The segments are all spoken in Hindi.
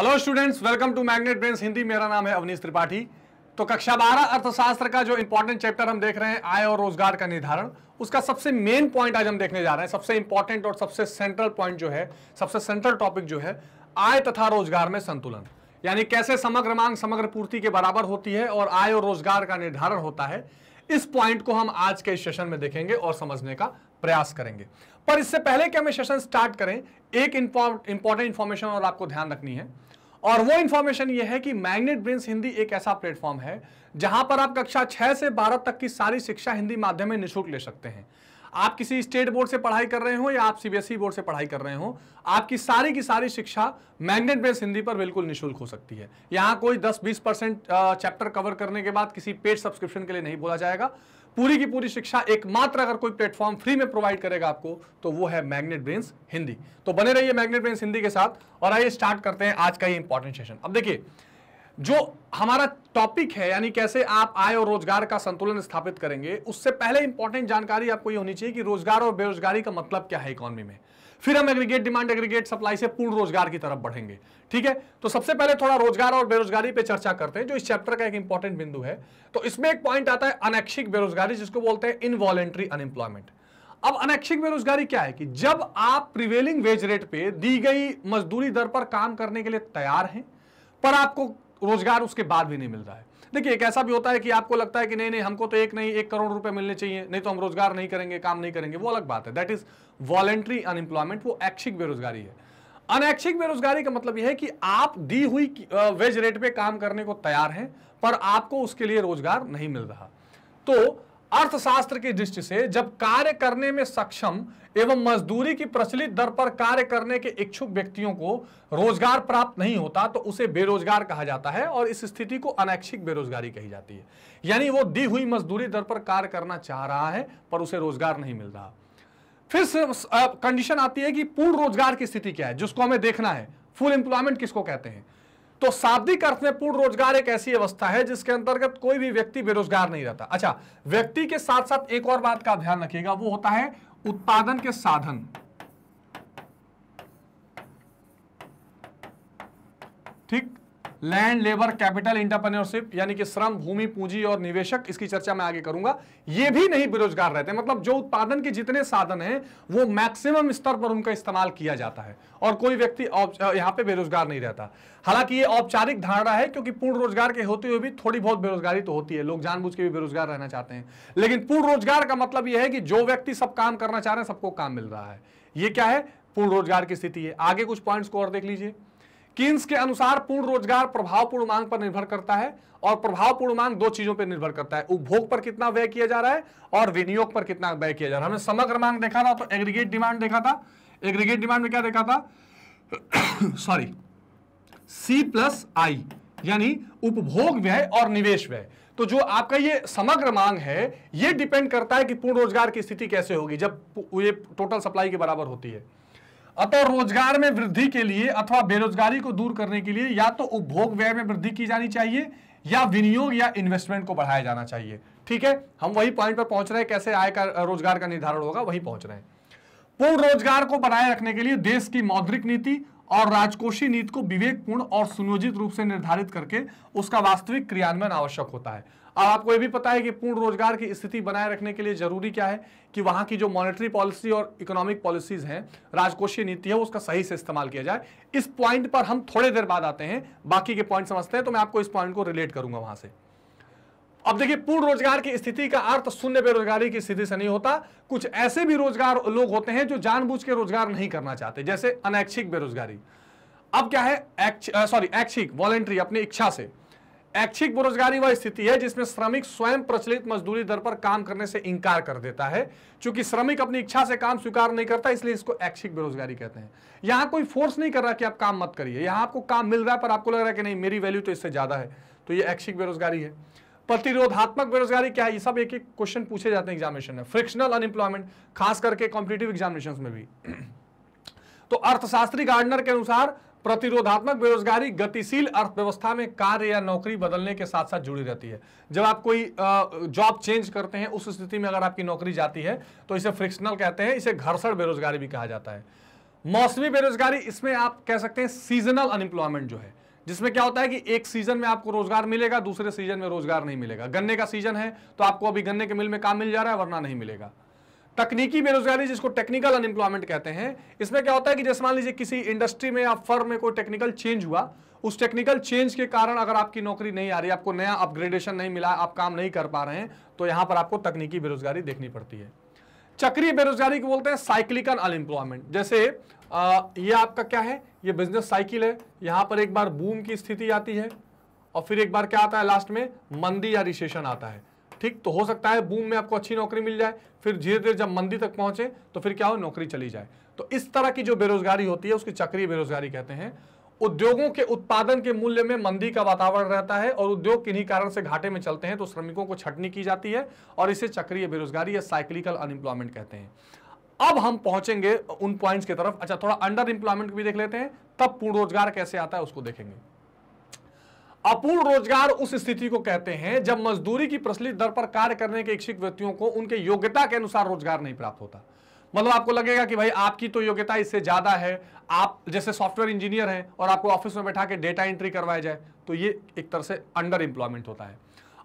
hello students welcome to Magnet Brains Hindi मेरा नाम है अवनीश त्रिपाठी तो कक्षा बारह अर्थशास्त्र का जो इंपॉर्टेंट चैप्टर हम देख रहे हैं आय और रोजगार का निर्धारण उसका सबसे मेन पॉइंट आज हम देखने जा रहे हैं सबसे इंपॉर्टेंट और सबसे सेंट्रल पॉइंट जो है सबसे सेंट्रल टॉपिक जो है आय तथा रोजगार में संतुलन यानी कैसे समग्र मांग समग्र पूर्ति के बराबर होती है और आय और रोजगार का निर्धारण होता है इस पॉइंट को हम आज के सेशन में देखेंगे और समझने का प्रयास करेंगे पर इससे पहले कि हमें सेशन स्टार्ट करें एक इंपॉर्टेंट इंफॉर्मेशन और आपको ध्यान रखनी है और वो इंफॉर्मेशन ये है कि मैग्नेट ब्रिंस हिंदी एक ऐसा प्लेटफॉर्म है जहां पर आप कक्षा छह से बारह तक की सारी शिक्षा हिंदी माध्यम में निःशुल्क ले सकते हैं आप किसी स्टेट बोर्ड से पढ़ाई कर रहे हो या आप सीबीएसई बोर्ड e से पढ़ाई कर रहे हो आपकी सारी की सारी शिक्षा मैग्नेट बेस हिंदी पर बिल्कुल निशुल्क हो सकती है यहाँ कोई 10-20 परसेंट चैप्टर कवर करने के बाद किसी पेड सब्सक्रिप्शन के लिए नहीं बोला जाएगा पूरी की पूरी शिक्षा एकमात्र अगर कोई प्लेटफॉर्म फ्री में प्रोवाइड करेगा आपको तो वो है मैग्नेट ब्रेन्स हिंदी तो बने रहिए मैग्नेट ब्रेन्स हिंदी के साथ और आइए स्टार्ट करते हैं आज का ही इंपॉर्टेंट सेशन अब देखिए जो हमारा टॉपिक है यानी कैसे आप आय और रोजगार का संतुलन स्थापित करेंगे उससे पहले इंपॉर्टेंट जानकारी आपको ये होनी चाहिए कि रोजगार और बेरोजगारी का मतलब क्या है इकोनॉमी में फिर हम एग्रीगेट डिमांड एग्रीगेट सप्लाई से पूर्ण रोजगार की तरफ बढ़ेंगे ठीक है तो सबसे पहले थोड़ा रोजगार और बेरोजगारी पे चर्चा करते हैं जो इस चैप्टर का एक इंपॉर्टेंट बिंदु है तो इसमें एक पॉइंट आता है अनैक्षिक बेरोजगारी जिसको बोलते हैं इनवॉलेंट्री अनएम्प्लॉयमेंट अब अनैक्षिक बेरोजगारी क्या है कि जब आप प्रिवेलिंग वेज रेट पे दी गई मजदूरी दर पर काम करने के लिए तैयार हैं पर आपको रोजगार उसके बाद भी नहीं मिल रहा है देखिए एक ऐसा भी होता है कि आपको लगता है कि नहीं नहीं हमको तो एक नहीं एक करोड़ रुपए मिलने चाहिए नहीं तो हम रोजगार नहीं करेंगे काम नहीं करेंगे वो अलग बात है दैट इज वॉलेंट्री अनएम्प्लॉयमेंट वो ऐच्छिक बेरोजगारी है अनैच्छिक बेरोजगारी का मतलब यह है कि आप दी हुई वेज रेट पर काम करने को तैयार हैं पर आपको उसके लिए रोजगार नहीं मिल रहा तो अर्थशास्त्र की दृष्टि से जब कार्य करने में सक्षम एवं मजदूरी की प्रचलित दर पर कार्य करने के इच्छुक व्यक्तियों को रोजगार प्राप्त नहीं होता तो उसे बेरोजगार कहा जाता है और इस स्थिति को अनैच्छिक बेरोजगारी कही जाती है यानी वो दी हुई मजदूरी दर पर कार्य करना चाह रहा है पर उसे रोजगार नहीं मिल रहा फिर कंडीशन आती है कि पूर्ण रोजगार की स्थिति क्या है जिसको हमें देखना है फुल एम्प्लॉयमेंट किसको कहते हैं तो शाब्दिक अर्थ में पूर्ण रोजगार एक ऐसी अवस्था है जिसके अंतर्गत कोई भी व्यक्ति बेरोजगार नहीं रहता अच्छा व्यक्ति के साथ साथ एक और बात का ध्यान रखिएगा वो होता है उत्पादन के साधन ठीक लैंड लेबर कैपिटल इंटरप्रेन्योरशिप यानी कि श्रम भूमि पूंजी और निवेशक इसकी चर्चा मैं आगे करूंगा ये भी नहीं बेरोजगार रहते मतलब जो उत्पादन के जितने साधन हैं वो मैक्सिमम स्तर पर उनका इस्तेमाल किया जाता है और कोई व्यक्ति यहाँ पे बेरोजगार नहीं रहता हालांकि ये औपचारिक धारणा है क्योंकि पूर्ण रोजगार के होते हुए भी थोड़ी बहुत बेरोजगारी तो होती है लोग जानबूझ के भी बेरोजगार रहना चाहते हैं लेकिन पूर्ण रोजगार का मतलब यह है कि जो व्यक्ति सब काम करना चाह रहे हैं सबको काम मिल रहा है ये क्या है पूर्ण रोजगार की स्थिति है आगे कुछ पॉइंट्स को और देख लीजिए किन्स के अनुसार पूर्ण रोजगार प्रभावपूर्ण मांग पर निर्भर करता है और प्रभावपूर्ण मांग दो चीजों पर निर्भर करता है उपभोग पर कितना व्यय किया जा रहा है और विनियोग पर कितना व्यय किया जा रहा है हमने समग्र मांग देखा था तो एग्रीगेट डिमांड देखा था एग्रीगेट डिमांड में क्या देखा था सॉरी सी प्लस आई यानी उपभोग व्यय और निवेश व्यय तो जो आपका ये समग्र मांग है ये डिपेंड करता है कि पूर्ण रोजगार की स्थिति कैसे होगी जब ये टोटल सप्लाई के बराबर होती है अतः रोजगार में वृद्धि के लिए अथवा बेरोजगारी को दूर करने के लिए या तो उपभोग व्यय में वृद्धि की जानी चाहिए या विनियोग या इन्वेस्टमेंट को बढ़ाया जाना चाहिए ठीक है हम वही पॉइंट पर पहुंच रहे हैं कैसे आय का रोजगार का निर्धारण होगा वही पहुंच रहे हैं पूर्ण रोजगार को बनाए रखने के लिए देश की मौद्रिक नीति और राजकोषीय नीति को विवेकपूर्ण और सुनियोजित रूप से निर्धारित करके उसका वास्तविक क्रियान्वयन आवश्यक होता है अब आपको ये भी पता है कि पूर्ण रोजगार की स्थिति बनाए रखने के लिए जरूरी क्या है कि वहां की जो मॉनेटरी पॉलिसी और इकोनॉमिक पॉलिसीज हैं राजकोषीय नीति है उसका सही से इस्तेमाल किया जाए इस पॉइंट पर हम थोड़े देर बाद आते हैं बाकी के पॉइंट समझते हैं तो मैं आपको इस पॉइंट को रिलेट करूंगा वहां से अब देखिए पूर्ण रोजगार की स्थिति का अर्थ शून्य बेरोजगारी की स्थिति से नहीं होता कुछ ऐसे भी रोजगार लोग होते हैं जो जानबूझ के रोजगार नहीं करना चाहते जैसे अनैच्छिक बेरोजगारी अब क्या है सॉरी ऐच्छिक वॉलेंट्री अपनी इच्छा से ऐच्छिक बेरोजगारी वह स्थिति है जिसमें श्रमिक स्वयं प्रचलित मजदूरी दर पर काम करने से इंकार कर देता है क्योंकि श्रमिक अपनी इच्छा से काम स्वीकार नहीं करता इसलिए इसको ऐच्छिक बेरोजगारी कहते हैं यहां कोई फोर्स नहीं कर रहा कि आप काम मत करिए यहां आपको काम मिल रहा है पर आपको लग रहा है कि नहीं मेरी वैल्यू तो इससे ज्यादा है तो यह ऐच्छिक बेरोजगारी है प्रतिरोधात्मक बेरोजगारी क्या है ये सब एक एक क्वेश्चन पूछे जाते हैं एग्जामिनेशन में फ्रिक्शनल अनएम्प्लॉयमेंट खास करके कॉम्पिटेटिव एग्जामिनेशन में भी तो अर्थशास्त्री गार्डनर के अनुसार प्रतिरोधात्मक बेरोजगारी गतिशील अर्थव्यवस्था में कार्य या नौकरी बदलने के साथ साथ जुड़ी रहती है जब आप कोई जॉब चेंज करते हैं उस स्थिति में अगर आपकी नौकरी जाती है तो इसे फ्रिक्शनल कहते हैं इसे घर्षण बेरोजगारी भी कहा जाता है मौसमी बेरोजगारी इसमें आप कह सकते हैं सीजनल अनएम्प्लॉयमेंट जो है जिसमें क्या होता है कि एक सीजन में आपको रोजगार मिलेगा दूसरे सीजन में रोजगार नहीं मिलेगा गन्ने का सीजन है तो आपको अभी गन्ने के मिल में काम मिल जा रहा है वरना नहीं मिलेगा तकनीकी बेरोजगारी जिसको टेक्निकल अनएम्प्लॉयमेंट कहते हैं इसमें क्या होता है कि जैसे मान लीजिए किसी इंडस्ट्री में या फर्म में कोई टेक्निकल चेंज हुआ उस टेक्निकल चेंज के कारण अगर आपकी नौकरी नहीं आ रही आपको नया अपग्रेडेशन नहीं मिला आप काम नहीं कर पा रहे हैं तो यहां पर आपको तकनीकी बेरोजगारी देखनी पड़ती है चक्रीय बेरोजगारी को बोलते हैं साइक्लिकल अनएम्प्लॉयमेंट जैसे आ, ये आपका क्या है ये बिजनेस साइकिल है यहां पर एक बार बूम की स्थिति आती है और फिर एक बार क्या आता है लास्ट में मंदी या रिसेशन आता है ठीक तो हो सकता है बूम में आपको अच्छी नौकरी मिल जाए फिर धीरे धीरे जब मंदी तक पहुंचे तो फिर क्या हो नौकरी चली जाए तो इस तरह की जो बेरोजगारी होती है उसकी चक्रीय बेरोजगारी कहते हैं उद्योगों के उत्पादन के मूल्य में मंदी का वातावरण रहता है और उद्योग किन्हीं कारण से घाटे में चलते हैं तो श्रमिकों को छटनी की जाती है और इसे चक्रीय बेरोजगारी या साइक्लिकल अनएम्प्लॉयमेंट कहते हैं अब हम पहुंचेंगे उन पॉइंट्स की तरफ अच्छा थोड़ा अंडर एम्प्लॉयमेंट भी देख लेते हैं तब पूर्ण रोजगार कैसे आता है उसको देखेंगे अपूर्ण रोजगार उस स्थिति को कहते हैं जब मजदूरी की प्रचलित दर पर कार्य करने के इच्छुक व्यक्तियों को उनके योग्यता के अनुसार रोजगार नहीं प्राप्त होता मतलब आपको लगेगा कि भाई आपकी तो योग्यता इससे ज्यादा है आप जैसे सॉफ्टवेयर इंजीनियर हैं और आपको ऑफिस में बैठा के डेटा एंट्री करवाया जाए तो ये एक तरह से अंडर एम्प्लॉयमेंट होता है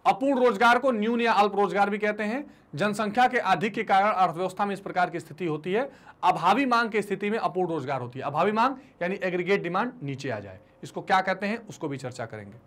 अपूर्ण रोजगार को न्यून या अल्प रोजगार भी कहते हैं जनसंख्या के अधिक के कारण अर्थव्यवस्था में इस प्रकार की स्थिति होती है अभावी मांग की स्थिति में अपूर्ण रोजगार होती है अभावी मांग यानी एग्रीगेट डिमांड नीचे आ जाए इसको क्या कहते हैं उसको भी चर्चा करेंगे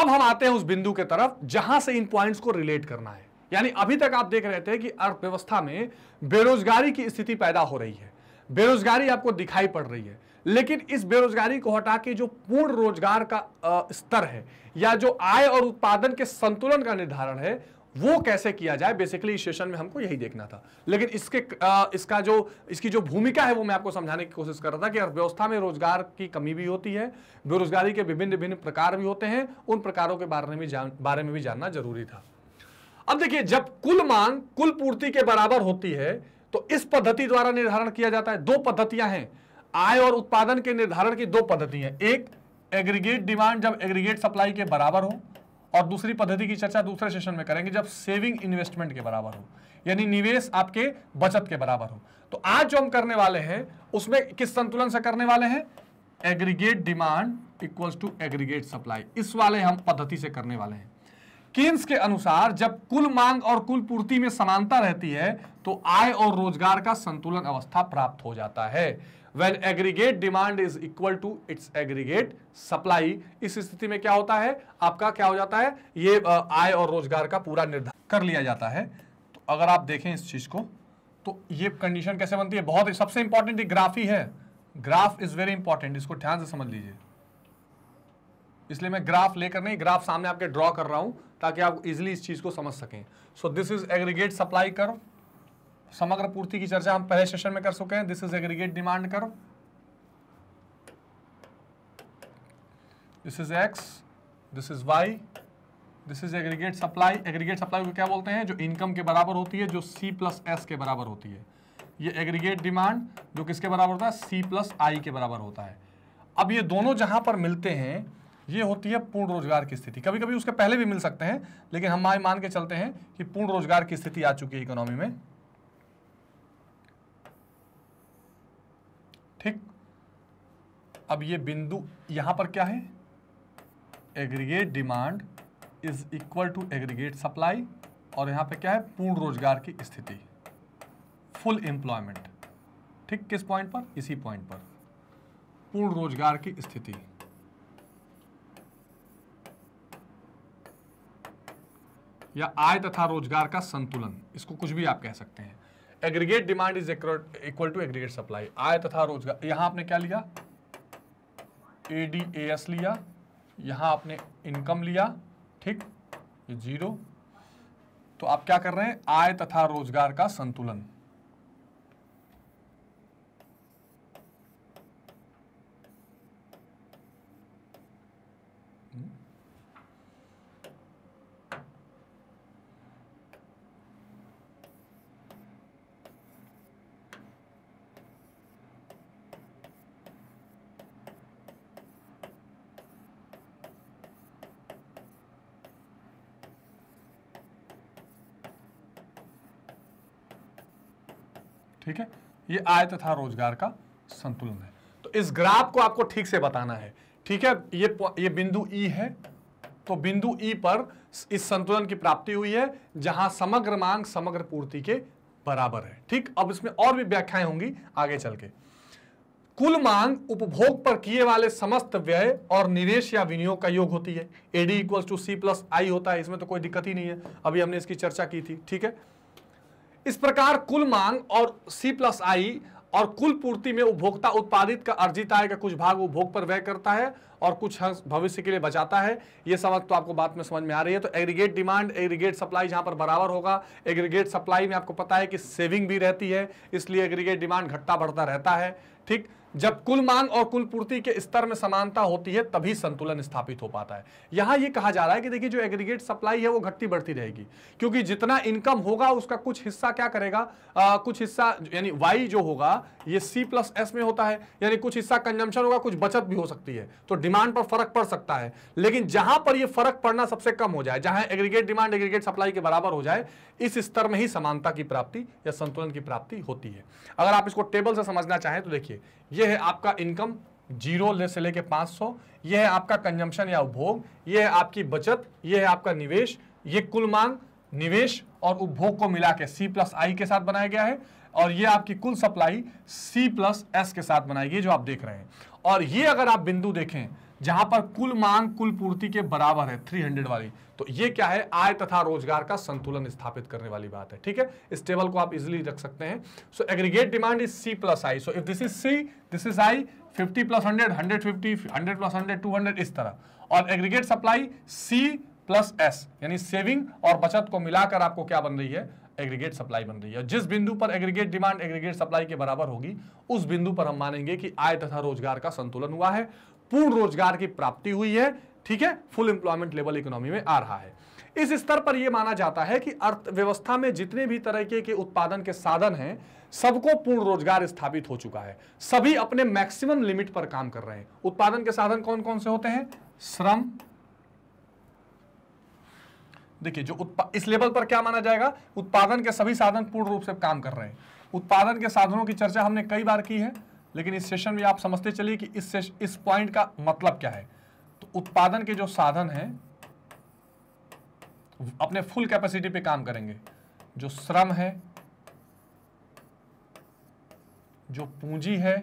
अब हम आते हैं उस बिंदु के तरफ जहां से इन पॉइंट्स को रिलेट करना है यानी अभी तक आप देख रहे थे कि अर्थव्यवस्था में बेरोजगारी की स्थिति पैदा हो रही है बेरोजगारी आपको दिखाई पड़ रही है लेकिन इस बेरोजगारी को हटा के जो पूर्ण रोजगार का स्तर है या जो आय और उत्पादन के संतुलन का निर्धारण है वो कैसे किया जाए बेसिकली इस सेशन में हमको यही देखना था लेकिन इसके आ, इसका जो इसकी जो भूमिका है वो मैं आपको समझाने की कोशिश कर रहा था कि अर्थव्यवस्था में रोजगार की कमी भी होती है बेरोजगारी के विभिन्न विभिन्न प्रकार भी होते हैं उन प्रकारों के बारे में जान बारे में भी जानना जरूरी था अब देखिए जब कुल मांग कुल पूर्ति के बराबर होती है तो इस पद्धति द्वारा निर्धारण किया जाता है दो पद्धतियां हैं आय और उत्पादन के निर्धारण की दो पद्धति है एक एग्रीगेट डिमांड जब एग्रीगेट सप्लाई के बराबर हो और दूसरी पद्धति की चर्चा दूसरे सेशन में करेंगे जब सेविंग इन्वेस्टमेंट के बराबर हो यानी निवेश आपके बचत के बराबर हो तो आज जो हम करने वाले हैं उसमें किस संतुलन से करने वाले हैं aggregate demand equals to aggregate supply इस वाले हम पद्धति से करने वाले हैं किन्स के अनुसार जब कुल मांग और कुल पूर्ति में समानता रहती है तो आय और रोजगार का संतुलन अवस्था प्राप्त हो जाता है when aggregate demand is equal to its aggregate supply इस स्थिति में क्या होता है आपका क्या हो जाता है ये आय और रोजगार का पूरा निर्धारण कर लिया जाता है तो अगर आप देखें इस चीज को तो ये कंडीशन कैसे बनती है बहुत सबसे इंपॉर्टेंट ग्राफ ही है ग्राफ इज वेरी इंपॉर्टेंट इसको ध्यान से समझ लीजिए इसलिए मैं ग्राफ लेकर नहीं ग्राफ सामने आपके ड्रॉ कर रहा हूं ताकि आप इजिली इस चीज को समझ सकें so this is aggregate supply curve समग्र पूर्ति की चर्चा हम पहले सेशन में कर चुके हैं this is aggregate demand curve this is X this is Y this is aggregate supply aggregate supply को क्या बोलते हैं जो इनकम के बराबर होती है जो सी प्लस एस के बराबर होती है ये एग्रीगेट डिमांड जो किसके बराबर होता है सी प्लस आई के बराबर होता है अब ये दोनों जहां पर मिलते हैं ये होती है पूर्ण रोजगार की स्थिति कभी कभी उसके पहले भी मिल सकते हैं लेकिन हम मान के चलते हैं कि पूर्ण रोजगार की स्थिति आ चुकी है इकोनॉमी में ठीक अब ये बिंदु यहां पर क्या है aggregate demand is equal to aggregate supply और यहां पे क्या है पूर्ण रोजगार की स्थिति फुल एम्प्लॉयमेंट ठीक किस पॉइंट पर इसी पॉइंट पर पूर्ण रोजगार की स्थिति या आय तथा रोजगार का संतुलन इसको कुछ भी आप कह सकते हैं aggregate demand is equal to aggregate supply आय तथा रोजगार यहां आपने क्या लिया ए डी ए एस लिया यहां आपने इनकम लिया ठीक ये जीरो तो आप क्या कर रहे हैं आय तथा रोजगार का संतुलन ठीक है ये आय तथा रोजगार का संतुलन है तो इस ग्राफ को आपको ठीक से बताना है ठीक है ये ये बिंदु ई e है तो बिंदु ई e पर इस संतुलन की प्राप्ति हुई है जहां समग्र मांग समग्र पूर्ति के बराबर है ठीक अब इसमें और भी व्याख्याएं होंगी आगे चल के कुल मांग उपभोग पर किए वाले समस्त व्यय और निवेश या विनियोग का योग होती है AD equal to C plus I होता है इसमें तो कोई दिक्कत ही नहीं है अभी हमने इसकी चर्चा की थी ठीक है इस प्रकार कुल मांग और सी प्लस आई और कुल पूर्ति में उपभोक्ता उत्पादित का अर्जित आय का कुछ भाग उपभोग पर व्यय करता है और कुछ भविष्य के लिए बचाता है यह समझ तो आपको बात में समझ में आ रही है तो एग्रीगेट डिमांड एग्रीगेट सप्लाई जहां पर बराबर होगा एग्रीगेट सप्लाई में आपको पता है कि सेविंग भी रहती है इसलिए एग्रीगेट डिमांड घटता बढ़ता रहता है ठीक जब कुल मांग और कुल पूर्ति के स्तर में समानता होती है तभी संतुलन स्थापित हो पाता है यहां ये कहा जा रहा है कि देखिए जो एग्रीगेट सप्लाई है वो घटती बढ़ती रहेगी क्योंकि जितना इनकम होगा उसका कुछ हिस्सा क्या करेगा आ, कुछ हिस्सा यानी वाई जो होगा ये सी प्लस एस में होता है यानी कुछ हिस्सा कंजम्पशन होगा कुछ बचत भी हो सकती है तो डिमांड पर फर्क पड़ सकता है लेकिन जहां पर यह फर्क पड़ना सबसे कम हो जाए जहां एग्रीगेट डिमांड एग्रीगेट सप्लाई के बराबर हो जाए इस स्तर में ही समानता की प्राप्ति या संतुलन की प्राप्ति होती है अगर आप इसको टेबल से समझना चाहें तो देखिए ये ये है आपका इनकम जीरो से लेके 500 ये है आपका कंजम्पशन या उपभोग ये है आपकी बचत ये है आपका निवेश ये कुल मांग निवेश और उपभोग को मिला के सी प्लस आई के साथ बनाया गया है और ये आपकी कुल सप्लाई सी प्लस एस के साथ बनाई गई जो आप देख रहे हैं और ये अगर आप बिंदु देखें जहां पर कुल मांग कुल पूर्ति के बराबर है 300 वाली तो ये क्या है आय तथा रोजगार का संतुलन स्थापित करने वाली बात है ठीक है इस टेबल को आप इजिली रख सकते हैं so aggregate demand is C plus I so if this is C this is I 50 plus 100 150 100 plus 100 200 इस तरह और aggregate supply C plus S यानी सेविंग और बचत को मिलाकर आपको क्या बन रही है एग्रीगेट सप्लाई बन रही है जिस बिंदु पर एग्रीगेट डिमांड एग्रीगेट सप्लाई के बराबर होगी उस बिंदु पर हम मानेंगे कि आय तथा रोजगार का संतुलन हुआ है पूर्ण रोजगार की प्राप्ति हुई है ठीक है फुल एम्प्लॉयमेंट लेवल इकोनॉमी में आ रहा है इस स्तर पर यह माना जाता है कि अर्थव्यवस्था में जितने भी तरीके के उत्पादन के साधन हैं सबको पूर्ण रोजगार स्थापित हो चुका है सभी अपने मैक्सिमम लिमिट पर काम कर रहे हैं उत्पादन के साधन कौन कौन से होते हैं श्रम देखिए जो इस लेवल पर क्या माना जाएगा उत्पादन के सभी साधन पूर्ण रूप से काम कर रहे हैं उत्पादन के साधनों की चर्चा हमने कई बार की है लेकिन इस सेशन में आप समझते चलिए कि इस इस पॉइंट का मतलब क्या है उत्पादन के जो साधन हैं अपने फुल कैपेसिटी पे काम करेंगे जो श्रम है जो पूंजी है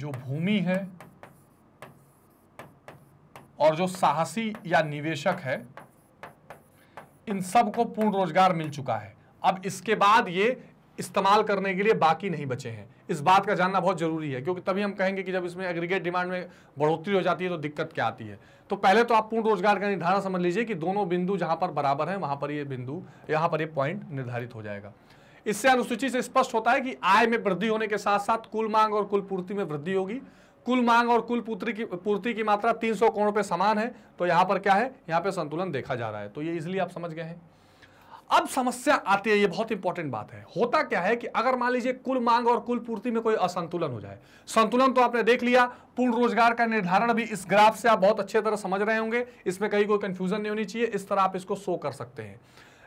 जो भूमि है और जो साहसी या निवेशक है इन सब को पूर्ण रोजगार मिल चुका है अब इसके बाद ये इस्तेमाल करने के लिए बाकी नहीं बचे हैं इस बात का जानना बहुत जरूरी है क्योंकि तभी हम कहेंगे कि जब इसमें एग्रीगेट डिमांड में बढ़ोतरी हो जाती है तो दिक्कत क्या आती है तो पहले तो आप पूर्ण रोजगार का निर्धारण समझ लीजिए कि दोनों बिंदु जहां पर बराबर हैं वहां पर ये बिंदु यहां पर ये पॉइंट निर्धारित हो जाएगा इससे अनुसूची से स्पष्ट होता है कि आय में वृद्धि होने के साथ साथ कुल मांग और कुल पूर्ति में वृद्धि होगी कुल मांग और कुल पूर्ति की पूर्ति की मात्रा 300 करोड़ पे समान है तो यहाँ पर क्या है यहाँ पे संतुलन देखा जा रहा है तो ये इसलिए आप समझ गए हैं अब समस्या आती है ये बहुत इंपॉर्टेंट बात है होता क्या है कि अगर मान लीजिए कुल मांग और कुल पूर्ति में कोई असंतुलन हो जाए संतुलन तो आपने देख लिया पूर्ण रोजगार का निर्धारण भी इस ग्राफ से आप बहुत अच्छे तरह समझ रहे होंगे इसमें कहीं कोई कंफ्यूजन नहीं होनी चाहिए इस तरह आप इसको शो कर सकते हैं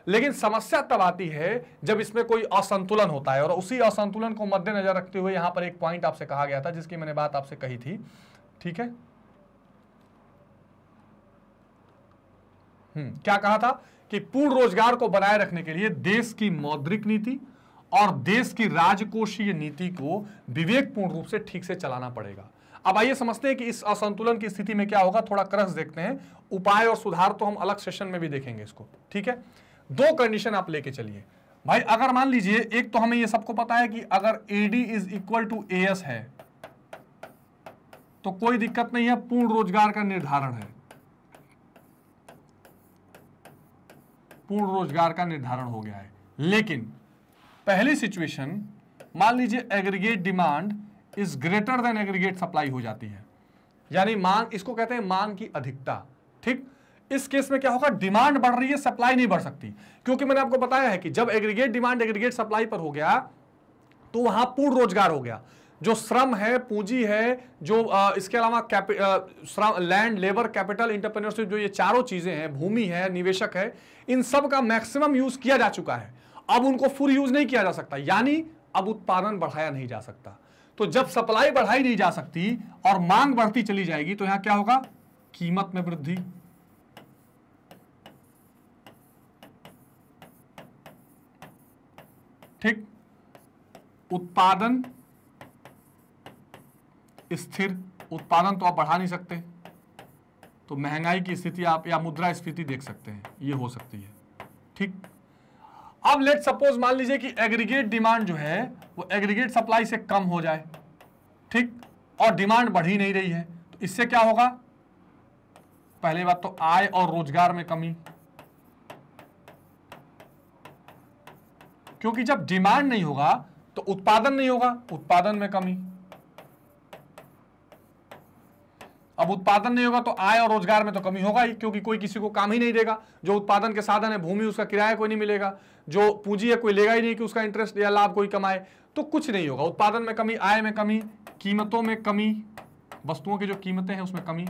लेकिन समस्या तब आती है जब इसमें कोई असंतुलन होता है और उसी असंतुलन को मद्देनजर रखते हुए यहां पर एक पॉइंट आपसे कहा गया था जिसकी मैंने बात आपसे कही थी ठीक है हम्म क्या कहा था कि पूर्ण रोजगार को बनाए रखने के लिए देश की मौद्रिक नीति और देश की राजकोषीय नीति को विवेकपूर्ण रूप से ठीक से चलाना पड़ेगा अब आइए समझते हैं कि इस असंतुलन की स्थिति में क्या होगा थोड़ा क्रस देखते हैं उपाय और सुधार तो हम अलग सेशन में भी देखेंगे इसको ठीक है दो कंडीशन आप लेके चलिए भाई अगर मान लीजिए एक तो हमें यह सबको पता है कि अगर AD is equal to A है तो कोई दिक्कत नहीं है पूर्ण रोजगार का निर्धारण है पूर्ण रोजगार का निर्धारण हो गया है लेकिन पहली सिचुएशन मान लीजिए aggregate demand is greater than aggregate supply हो जाती है यानी मांग इसको कहते हैं मांग की अधिकता ठीक इस केस में क्या होगा डिमांड बढ़ रही है सप्लाई नहीं बढ़ सकती क्योंकि मैंने आपको बताया है कि जब एग्रीगेट डिमांड एग्रीगेट सप्लाई पर हो गया तो वहां पूर्ण रोजगार हो गया जो श्रम है पूंजी है जो आ, इसके अलावा श्रम लैंड लेबर कैपिटल इंटरप्रेन्योरशिप जो ये चारों चीज़ें हैं भूमि है निवेशक है इन सब का मैक्सिमम यूज़ किया जा चुका है अब उनको फुल यूज़ नहीं किया जा सकता यानी अब उत्पादन बढ़ाया नहीं जा सकता तो जब सप्लाई बढ़ाई नहीं जा सकती और मांग बढ़ती चली जाएगी तो यहां क्या होगा कीमत में वृद्धि ठीक उत्पादन स्थिर उत्पादन तो आप बढ़ा नहीं सकते तो महंगाई की स्थिति आप या मुद्रा स्फीति देख सकते हैं ये हो सकती है ठीक अब लेट सपोज मान लीजिए कि एग्रीगेट डिमांड जो है वो एग्रीगेट सप्लाई से कम हो जाए ठीक और डिमांड बढ़ ही नहीं रही है तो इससे क्या होगा पहली बात तो आय और रोजगार में कमी क्योंकि जब डिमांड नहीं होगा तो उत्पादन नहीं होगा उत्पादन में कमी अब उत्पादन नहीं होगा तो आय और रोजगार में तो कमी होगा ही क्योंकि कोई किसी को काम ही नहीं देगा जो उत्पादन के साधन है भूमि उसका किराया कोई नहीं मिलेगा जो पूंजी है कोई लेगा ही नहीं कि उसका इंटरेस्ट या लाभ कोई कमाए तो कुछ नहीं होगा उत्पादन में कमी आय में कमी कीमतों में कमी वस्तुओं की जो कीमतें हैं उसमें कमी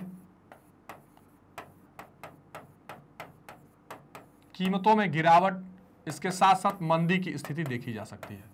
कीमतों में गिरावट इसके साथ साथ मंदी की स्थिति देखी जा सकती है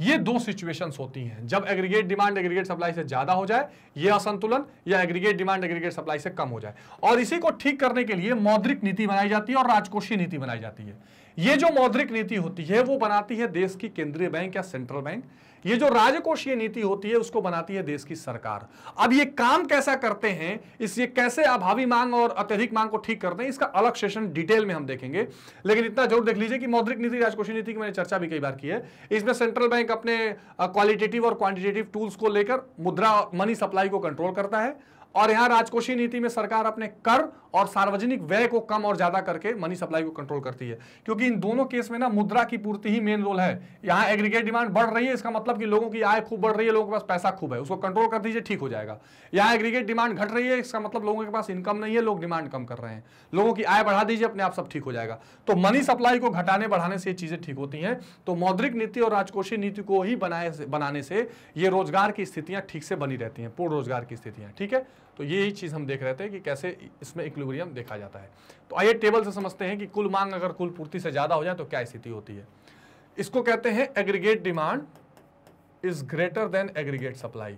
ये दो सिचुएशंस होती हैं जब एग्रीगेट डिमांड एग्रीगेट सप्लाई से ज्यादा हो जाए ये असंतुलन या एग्रीगेट डिमांड एग्रीगेट सप्लाई से कम हो जाए और इसी को ठीक करने के लिए मौद्रिक नीति बनाई जाती है और राजकोषीय नीति बनाई जाती है ये जो मौद्रिक नीति होती है वो बनाती है देश की केंद्रीय बैंक या सेंट्रल बैंक ये जो राजकोषीय नीति होती है उसको बनाती है देश की सरकार अब ये काम कैसा करते हैं इस ये कैसे अभावी मांग और अत्यधिक मांग को ठीक करते हैं इसका अलग सेशन डिटेल में हम देखेंगे लेकिन इतना जरूर देख लीजिए कि मौद्रिक नीति राजकोषीय नीति की मैंने चर्चा भी कई बार की है इसमें सेंट्रल बैंक अपने क्वालिटेटिव और क्वांटिटेटिव टूल्स को लेकर मुद्रा मनी सप्लाई को कंट्रोल करता है और यहां राजकोषीय नीति में सरकार अपने कर और सार्वजनिक व्यय को कम और ज्यादा करके मनी सप्लाई को कंट्रोल करती है क्योंकि इन दोनों केस में ना मुद्रा की पूर्ति ही मेन रोल है यहां एग्रीगेट डिमांड बढ़ रही है इसका मतलब कि लोगों की आय खूब बढ़ रही है लोगों के पास पैसा खूब है उसको कंट्रोल कर दीजिए ठीक हो जाएगा यहाँ एग्रीगेट डिमांड घट रही है इसका मतलब लोगों के पास इनकम नहीं है लोग डिमांड कम कर रहे हैं लोगों की आय बढ़ा दीजिए अपने आप सब ठीक हो जाएगा तो मनी सप्लाई को घटाने बढ़ाने से ये चीजें ठीक होती हैं तो मौद्रिक नीति और राजकोषीय नीति को ही बनाए बनाने से ये रोजगार की स्थितियां ठीक से बनी रहती हैं पूर्ण रोजगार की स्थितियां ठीक है तो यही चीज़ हम देख रहे थे कि कैसे इसमें इक्विलिब्रियम देखा जाता है तो आइए टेबल से समझते हैं कि कुल मांग अगर कुल पूर्ति से ज़्यादा हो जाए तो क्या स्थिति होती है इसको कहते हैं aggregate demand is greater than aggregate supply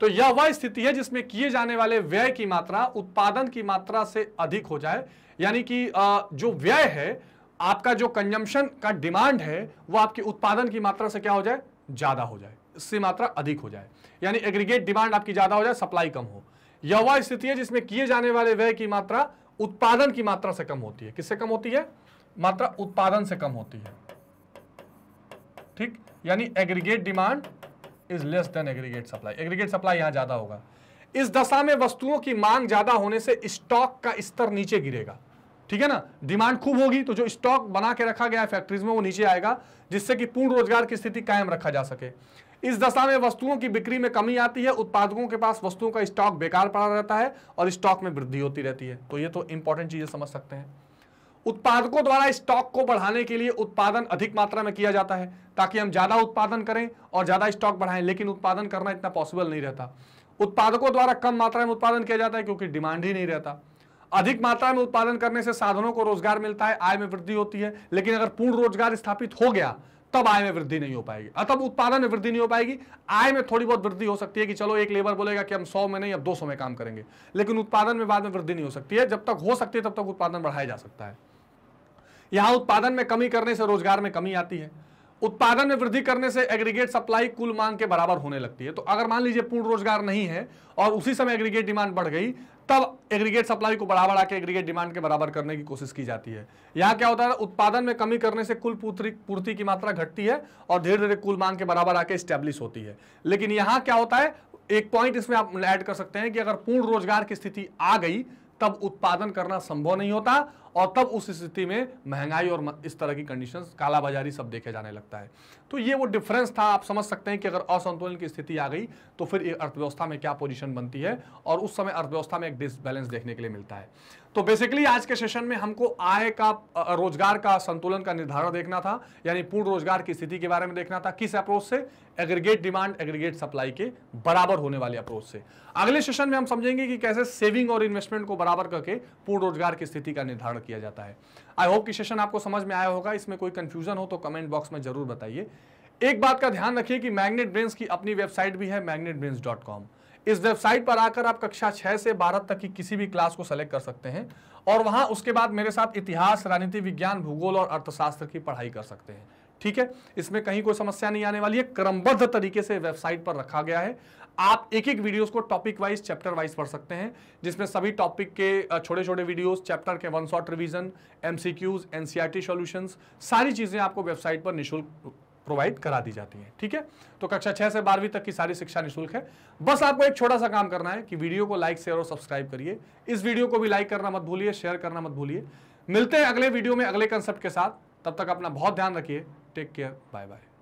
तो यह वह स्थिति है जिसमें किए जाने वाले व्यय की मात्रा उत्पादन की मात्रा से अधिक हो जाए यानी कि जो व्यय है आपका जो कंजम्पशन का डिमांड है वो आपके उत्पादन की मात्रा से क्या हो जाए ज़्यादा हो जाए इससे मात्रा अधिक हो जाए यानी एग्रीगेट डिमांड आपकी ज़्यादा हो जाए सप्लाई कम हो यह वह स्थिति है जिसमें किए जाने वाले व्यय की मात्रा उत्पादन की मात्रा से कम होती है किससे कम होती है मात्रा उत्पादन से कम होती है ठीक यानी aggregate demand is less than aggregate supply aggregate supply यहां ज्यादा होगा इस दशा में वस्तुओं की मांग ज्यादा होने से स्टॉक का स्तर नीचे गिरेगा ठीक है ना डिमांड खूब होगी तो जो स्टॉक बना के रखा गया है फैक्ट्रीज में वो नीचे आएगा जिससे कि पूर्ण रोजगार की स्थिति कायम रखा जा सके इस दशा में वस्तुओं की बिक्री में कमी आती है उत्पादकों के पास वस्तुओं का स्टॉक बेकार पड़ा रहता है और स्टॉक में वृद्धि होती रहती है तो ये तो इंपॉर्टेंट चीजें समझ सकते हैं उत्पादकों द्वारा स्टॉक को बढ़ाने के लिए उत्पादन अधिक मात्रा में किया जाता है ताकि हम ज़्यादा उत्पादन करें और ज़्यादा स्टॉक बढ़ाएं लेकिन उत्पादन करना इतना पॉसिबल नहीं रहता उत्पादकों द्वारा कम मात्रा में उत्पादन किया जाता है क्योंकि डिमांड ही नहीं रहता अधिक मात्रा में उत्पादन करने से साधनों को रोजगार मिलता है आय में वृद्धि होती है लेकिन अगर पूर्ण रोजगार स्थापित हो गया तब आय में वृद्धि नहीं हो पाएगी तब उत्पादन में वृद्धि नहीं हो पाएगी आय में थोड़ी बहुत वृद्धि हो सकती है कि चलो एक लेबर बोलेगा कि हम सौ में नहीं अब दो सौ में काम करेंगे लेकिन उत्पादन में बाद में वृद्धि नहीं हो सकती है जब तक हो सकती है तब तक उत्पादन बढ़ाया जा सकता है यहां उत्पादन में कमी करने से रोजगार में कमी आती है उत्पादन में वृद्धि करने से एग्रीगेट सप्लाई कुल मांग के बराबर होने लगती है तो अगर मान लीजिए पूर्ण रोजगार नहीं है और उसी समय एग्रीगेट डिमांड बढ़ गई तब एग्रीगेट सप्लाई को बढ़ा बढ़ा के एग्रीगेट डिमांड के बराबर करने की कोशिश की जाती है यहाँ क्या होता है उत्पादन में कमी करने से कुल पूर्ति की मात्रा घटती है और धीरे धीरे कुल मांग के बराबर आके स्टैब्लिश होती है लेकिन यहाँ क्या होता है एक पॉइंट इसमें आप ऐड कर सकते हैं कि अगर पूर्ण रोजगार की स्थिति आ गई तब उत्पादन करना संभव नहीं होता और तब उस स्थिति में महंगाई और इस तरह की कंडीशन कालाबाजारी सब देखे जाने लगता है तो ये वो डिफरेंस था आप समझ सकते हैं कि अगर असंतुलन की स्थिति आ गई तो फिर अर्थव्यवस्था में क्या पोजिशन बनती है और उस समय अर्थव्यवस्था में एक डिसबैलेंस देखने के लिए मिलता है तो बेसिकली आज के सेशन में हमको आय का रोजगार का संतुलन का निर्धारण देखना था यानी पूर्ण रोजगार की स्थिति के बारे में देखना था किस अप्रोच से एग्रीगेट डिमांड एग्रीगेट सप्लाई के बराबर होने वाले अप्रोच से अगले सेशन में हम समझेंगे कि कैसे सेविंग और इन्वेस्टमेंट को बराबर करके पूर्ण रोजगार की स्थिति का निर्धारण किया जाता है आई होप कि सेशन आपको समझ में आया होगा इसमें कोई कंफ्यूजन हो तो कमेंट बॉक्स में जरूर बताइए एक बात का ध्यान रखिए कि मैग्नेट ब्रेन्स की अपनी वेबसाइट भी है मैग्नेट इस वेबसाइट पर आकर आप कक्षा छह से बारह तक की किसी भी क्लास को सेलेक्ट कर सकते हैं और वहां उसके बाद मेरे साथ इतिहास राजनीति विज्ञान भूगोल और अर्थशास्त्र की पढ़ाई कर सकते हैं ठीक है इसमें कहीं कोई समस्या नहीं आने वाली है क्रमबद्ध तरीके से वेबसाइट पर रखा गया है आप एक एक वीडियोस को टॉपिक वाइज चैप्टर वाइज पढ़ सकते हैं जिसमें सभी टॉपिक के छोटे छोटे वीडियोस चैप्टर के one shot revision MCQs NCERT solutions सारी चीज़ें आपको वेबसाइट पर निःशुल्क प्रोवाइड करा दी जाती हैं ठीक है तो कक्षा छह से बारहवीं तक की सारी शिक्षा निःशुल्क है बस आपको एक छोटा सा काम करना है कि वीडियो को लाइक शेयर और सब्सक्राइब करिए इस वीडियो को भी लाइक करना मत भूलिए शेयर करना मत भूलिए मिलते हैं अगले वीडियो में अगले कंसेप्ट के साथ तब तक अपना बहुत ध्यान रखिए टेक केयर बाय बाय